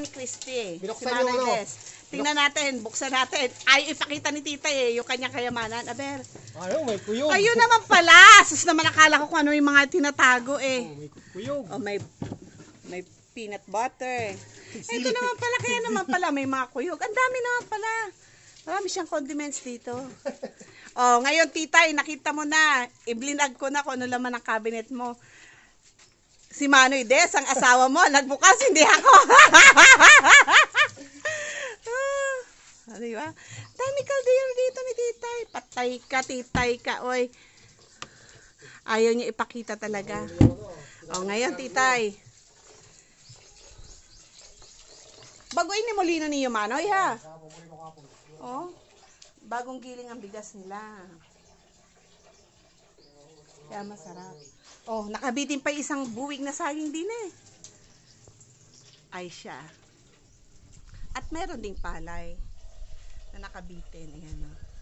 ni Christy, eh. Binuksan yung Manay Des. Tingnan natin, buksan natin. Ay, ipakita ni Tita eh, yung kanyang kayamanan. Aber, Ano, may kuyog. ayun naman pala! Sus naman akala ko kung ano yung mga tinatago eh. Oh, may kuyog. Oh, may, may peanut butter. Ito naman pala, kaya naman pala may mga kuyog. Ang dami naman pala. Marami siyang condiments dito. Oh, ngayon tita, eh, nakita mo na. Iblinag ko na kung ano laman ang cabinet mo si Manoy Des, ang asawa mo, nagbukas, hindi ako. ah, di ba? Dami kaldero dito ni titay. Patay ka, titay ka, oy. Ayaw niya ipakita talaga. O, ngayon, titay. Bagoy ni Molino ni Manoy, ha? O, bagong giling ang bigas nila. Kaya masarap. Oh, nakabitin pa isang buwig na saging din eh. Ay siya. At meron ding palay na nakabitin. Ayan o. Oh.